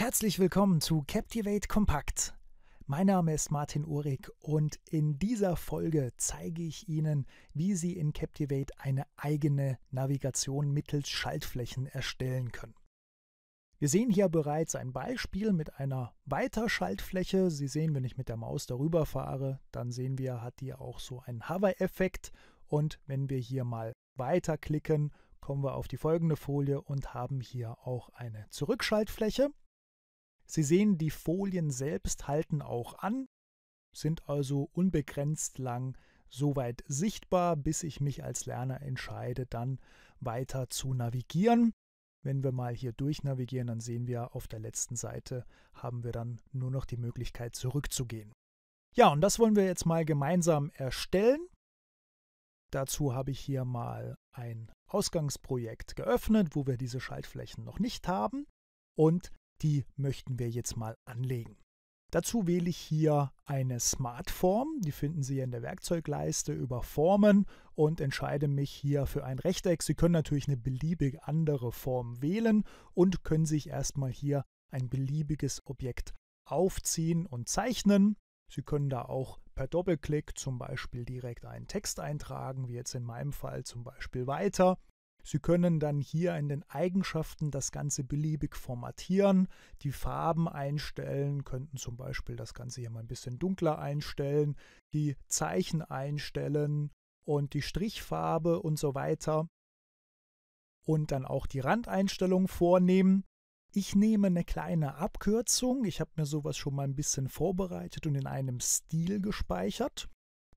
Herzlich willkommen zu Captivate Kompakt. Mein Name ist Martin Uhrig und in dieser Folge zeige ich Ihnen, wie Sie in Captivate eine eigene Navigation mittels Schaltflächen erstellen können. Wir sehen hier bereits ein Beispiel mit einer Weiterschaltfläche. Sie sehen, wenn ich mit der Maus darüber fahre, dann sehen wir, hat die auch so einen Hover-Effekt. Und wenn wir hier mal weiterklicken, kommen wir auf die folgende Folie und haben hier auch eine Zurückschaltfläche. Sie sehen, die Folien selbst halten auch an, sind also unbegrenzt lang soweit sichtbar, bis ich mich als Lerner entscheide, dann weiter zu navigieren. Wenn wir mal hier durchnavigieren, dann sehen wir auf der letzten Seite haben wir dann nur noch die Möglichkeit zurückzugehen. Ja, und das wollen wir jetzt mal gemeinsam erstellen. Dazu habe ich hier mal ein Ausgangsprojekt geöffnet, wo wir diese Schaltflächen noch nicht haben. Und die möchten wir jetzt mal anlegen. Dazu wähle ich hier eine Smartform, die finden Sie in der Werkzeugleiste über Formen und entscheide mich hier für ein Rechteck. Sie können natürlich eine beliebig andere Form wählen und können sich erstmal hier ein beliebiges Objekt aufziehen und zeichnen. Sie können da auch per Doppelklick zum Beispiel direkt einen Text eintragen, wie jetzt in meinem Fall zum Beispiel weiter. Sie können dann hier in den Eigenschaften das Ganze beliebig formatieren, die Farben einstellen, könnten zum Beispiel das Ganze hier mal ein bisschen dunkler einstellen, die Zeichen einstellen und die Strichfarbe und so weiter. Und dann auch die Randeinstellung vornehmen. Ich nehme eine kleine Abkürzung. Ich habe mir sowas schon mal ein bisschen vorbereitet und in einem Stil gespeichert.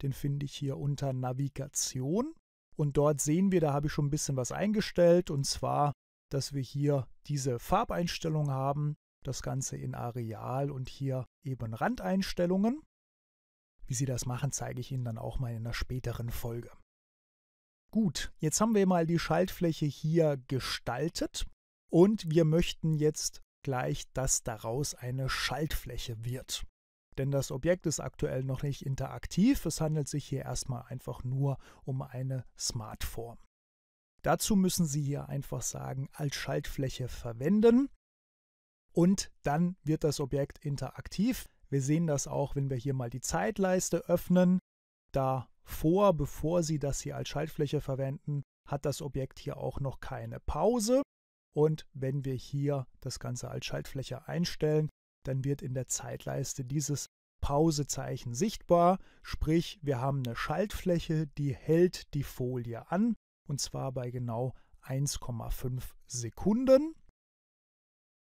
Den finde ich hier unter Navigation. Und dort sehen wir, da habe ich schon ein bisschen was eingestellt, und zwar, dass wir hier diese Farbeinstellung haben, das Ganze in Areal und hier eben Randeinstellungen. Wie Sie das machen, zeige ich Ihnen dann auch mal in einer späteren Folge. Gut, jetzt haben wir mal die Schaltfläche hier gestaltet und wir möchten jetzt gleich, dass daraus eine Schaltfläche wird denn das Objekt ist aktuell noch nicht interaktiv. Es handelt sich hier erstmal einfach nur um eine Smart-Form. Dazu müssen Sie hier einfach sagen, als Schaltfläche verwenden und dann wird das Objekt interaktiv. Wir sehen das auch, wenn wir hier mal die Zeitleiste öffnen. Davor, bevor Sie das hier als Schaltfläche verwenden, hat das Objekt hier auch noch keine Pause. Und wenn wir hier das Ganze als Schaltfläche einstellen, dann wird in der Zeitleiste dieses Pausezeichen sichtbar, sprich wir haben eine Schaltfläche, die hält die Folie an und zwar bei genau 1,5 Sekunden.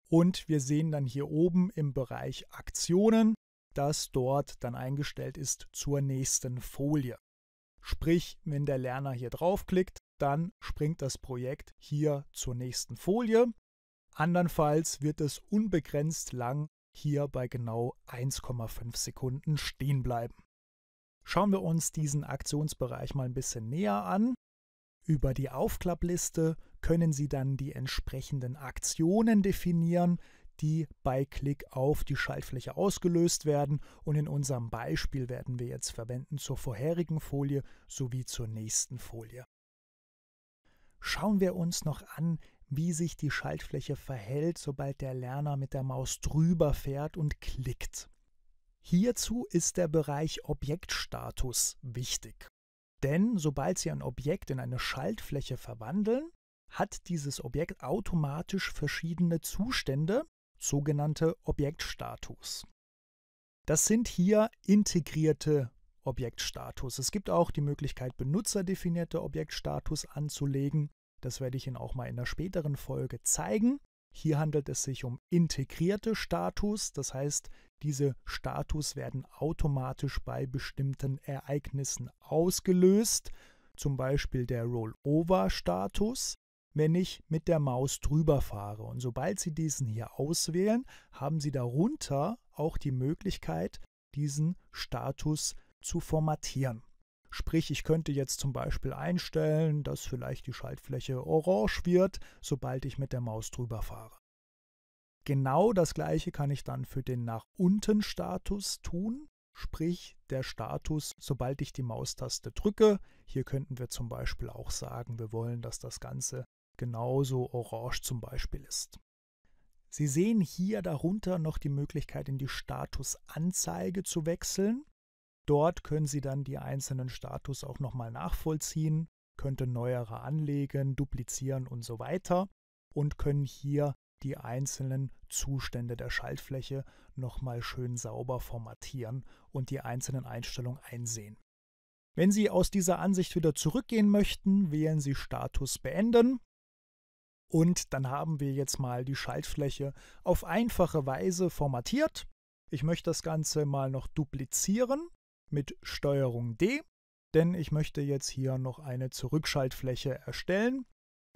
Und wir sehen dann hier oben im Bereich Aktionen, dass dort dann eingestellt ist zur nächsten Folie. Sprich, wenn der Lerner hier draufklickt, dann springt das Projekt hier zur nächsten Folie. Andernfalls wird es unbegrenzt lang hier bei genau 1,5 Sekunden stehen bleiben. Schauen wir uns diesen Aktionsbereich mal ein bisschen näher an. Über die Aufklappliste können Sie dann die entsprechenden Aktionen definieren, die bei Klick auf die Schaltfläche ausgelöst werden und in unserem Beispiel werden wir jetzt verwenden zur vorherigen Folie sowie zur nächsten Folie. Schauen wir uns noch an, wie sich die Schaltfläche verhält, sobald der Lerner mit der Maus drüber fährt und klickt. Hierzu ist der Bereich Objektstatus wichtig. Denn sobald Sie ein Objekt in eine Schaltfläche verwandeln, hat dieses Objekt automatisch verschiedene Zustände, sogenannte Objektstatus. Das sind hier integrierte Objektstatus. Es gibt auch die Möglichkeit, benutzerdefinierte Objektstatus anzulegen. Das werde ich Ihnen auch mal in der späteren Folge zeigen. Hier handelt es sich um integrierte Status, das heißt, diese Status werden automatisch bei bestimmten Ereignissen ausgelöst, zum Beispiel der Rollover-Status, wenn ich mit der Maus drüber fahre. Und sobald Sie diesen hier auswählen, haben Sie darunter auch die Möglichkeit, diesen Status zu formatieren. Sprich, ich könnte jetzt zum Beispiel einstellen, dass vielleicht die Schaltfläche orange wird, sobald ich mit der Maus drüber fahre. Genau das gleiche kann ich dann für den nach unten Status tun, sprich der Status, sobald ich die Maustaste drücke. Hier könnten wir zum Beispiel auch sagen, wir wollen, dass das Ganze genauso orange zum Beispiel ist. Sie sehen hier darunter noch die Möglichkeit, in die Statusanzeige zu wechseln. Dort können Sie dann die einzelnen Status auch nochmal nachvollziehen, könnte neuere anlegen, duplizieren und so weiter und können hier die einzelnen Zustände der Schaltfläche nochmal schön sauber formatieren und die einzelnen Einstellungen einsehen. Wenn Sie aus dieser Ansicht wieder zurückgehen möchten, wählen Sie Status beenden und dann haben wir jetzt mal die Schaltfläche auf einfache Weise formatiert. Ich möchte das Ganze mal noch duplizieren mit Steuerung D, denn ich möchte jetzt hier noch eine Zurückschaltfläche erstellen.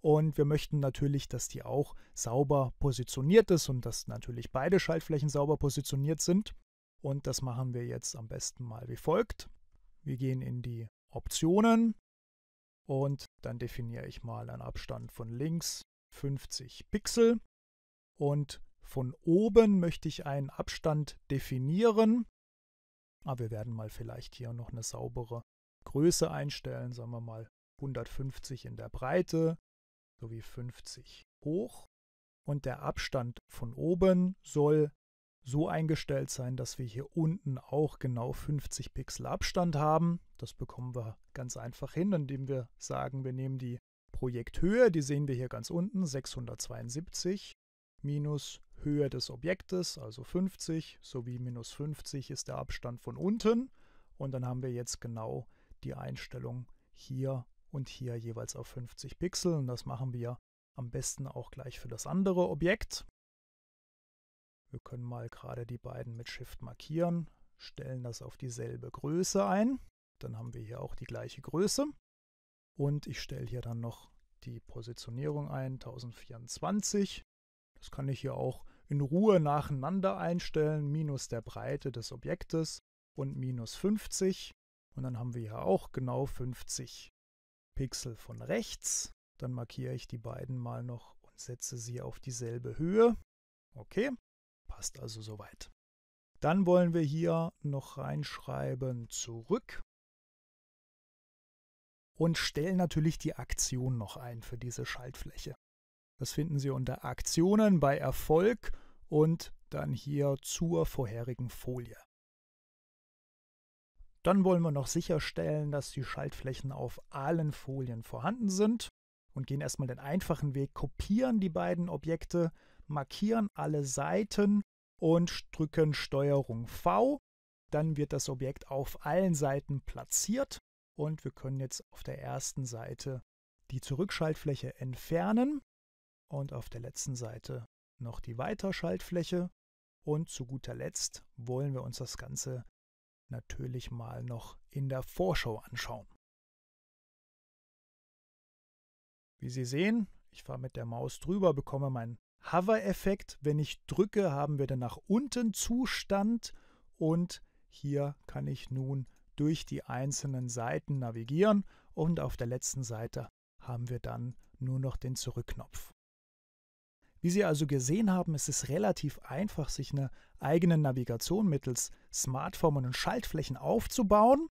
Und wir möchten natürlich, dass die auch sauber positioniert ist und dass natürlich beide Schaltflächen sauber positioniert sind. Und das machen wir jetzt am besten mal wie folgt. Wir gehen in die Optionen und dann definiere ich mal einen Abstand von links 50 Pixel und von oben möchte ich einen Abstand definieren aber wir werden mal vielleicht hier noch eine saubere Größe einstellen, sagen wir mal 150 in der Breite sowie 50 hoch. Und der Abstand von oben soll so eingestellt sein, dass wir hier unten auch genau 50 Pixel Abstand haben. Das bekommen wir ganz einfach hin, indem wir sagen, wir nehmen die Projekthöhe, die sehen wir hier ganz unten, 672 minus Höhe des Objektes, also 50, sowie minus 50 ist der Abstand von unten. Und dann haben wir jetzt genau die Einstellung hier und hier jeweils auf 50 Pixel. Und das machen wir am besten auch gleich für das andere Objekt. Wir können mal gerade die beiden mit Shift markieren, stellen das auf dieselbe Größe ein. Dann haben wir hier auch die gleiche Größe. Und ich stelle hier dann noch die Positionierung ein, 1024. Das kann ich hier auch in Ruhe nacheinander einstellen, minus der Breite des Objektes und minus 50. Und dann haben wir hier auch genau 50 Pixel von rechts. Dann markiere ich die beiden mal noch und setze sie auf dieselbe Höhe. Okay, passt also soweit. Dann wollen wir hier noch reinschreiben zurück und stellen natürlich die Aktion noch ein für diese Schaltfläche. Das finden Sie unter Aktionen bei Erfolg und dann hier zur vorherigen Folie. Dann wollen wir noch sicherstellen, dass die Schaltflächen auf allen Folien vorhanden sind und gehen erstmal den einfachen Weg, kopieren die beiden Objekte, markieren alle Seiten und drücken STRG V. Dann wird das Objekt auf allen Seiten platziert und wir können jetzt auf der ersten Seite die Zurückschaltfläche entfernen und auf der letzten Seite noch die Weiterschaltfläche. Und zu guter Letzt wollen wir uns das Ganze natürlich mal noch in der Vorschau anschauen. Wie Sie sehen, ich fahre mit der Maus drüber, bekomme meinen Hover-Effekt. Wenn ich drücke, haben wir den nach unten Zustand und hier kann ich nun durch die einzelnen Seiten navigieren und auf der letzten Seite haben wir dann nur noch den Zurückknopf. Wie Sie also gesehen haben, ist es relativ einfach, sich eine eigene Navigation mittels Smartphone und Schaltflächen aufzubauen.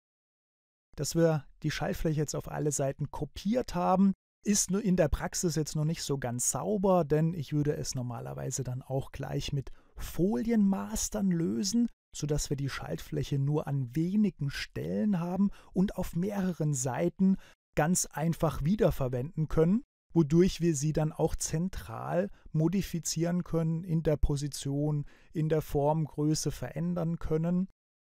Dass wir die Schaltfläche jetzt auf alle Seiten kopiert haben, ist nur in der Praxis jetzt noch nicht so ganz sauber, denn ich würde es normalerweise dann auch gleich mit Folienmastern lösen, sodass wir die Schaltfläche nur an wenigen Stellen haben und auf mehreren Seiten ganz einfach wiederverwenden können wodurch wir sie dann auch zentral modifizieren können, in der Position, in der Formgröße verändern können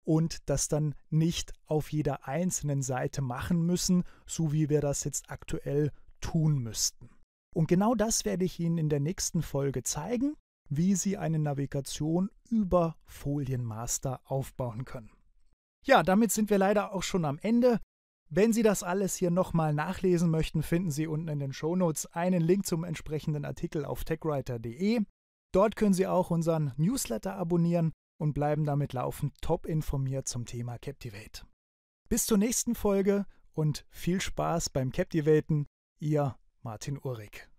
und das dann nicht auf jeder einzelnen Seite machen müssen, so wie wir das jetzt aktuell tun müssten. Und genau das werde ich Ihnen in der nächsten Folge zeigen, wie Sie eine Navigation über Folienmaster aufbauen können. Ja, damit sind wir leider auch schon am Ende. Wenn Sie das alles hier nochmal nachlesen möchten, finden Sie unten in den Shownotes einen Link zum entsprechenden Artikel auf techwriter.de. Dort können Sie auch unseren Newsletter abonnieren und bleiben damit laufend top informiert zum Thema Captivate. Bis zur nächsten Folge und viel Spaß beim Captivaten, Ihr Martin Uhrig.